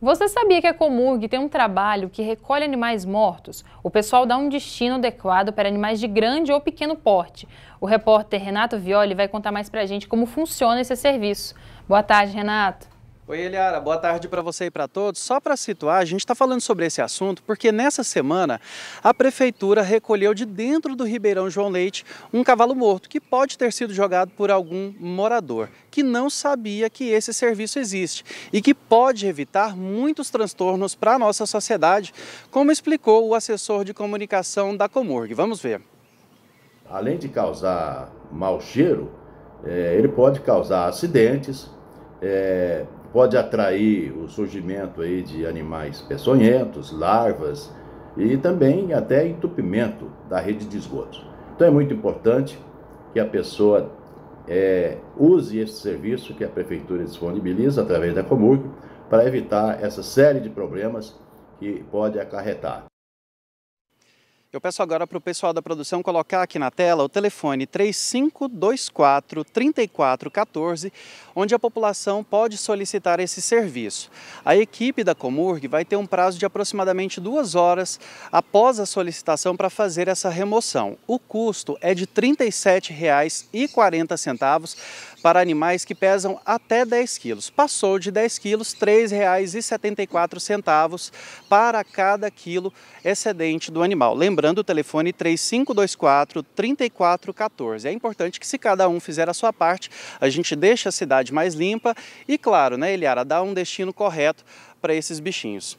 Você sabia que a Comurg tem um trabalho que recolhe animais mortos? O pessoal dá um destino adequado para animais de grande ou pequeno porte. O repórter Renato Violi vai contar mais para a gente como funciona esse serviço. Boa tarde, Renato. Oi, Eliara, boa tarde para você e para todos. Só para situar, a gente está falando sobre esse assunto porque nessa semana a prefeitura recolheu de dentro do Ribeirão João Leite um cavalo morto que pode ter sido jogado por algum morador que não sabia que esse serviço existe e que pode evitar muitos transtornos para a nossa sociedade, como explicou o assessor de comunicação da Comurg. Vamos ver. Além de causar mau cheiro, é, ele pode causar acidentes. É pode atrair o surgimento aí de animais peçonhentos, larvas e também até entupimento da rede de esgoto. Então é muito importante que a pessoa é, use esse serviço que a prefeitura disponibiliza através da Comurg para evitar essa série de problemas que pode acarretar. Eu peço agora para o pessoal da produção colocar aqui na tela o telefone 3524 3414, onde a população pode solicitar esse serviço. A equipe da Comurg vai ter um prazo de aproximadamente duas horas após a solicitação para fazer essa remoção. O custo é de R$ 37,40 para animais que pesam até 10 quilos. Passou de 10 quilos, R$ 3,74 para cada quilo excedente do animal. Lembra Lembrando o telefone 3524 3414. É importante que se cada um fizer a sua parte, a gente deixa a cidade mais limpa e, claro, né, Eliara, dá um destino correto para esses bichinhos.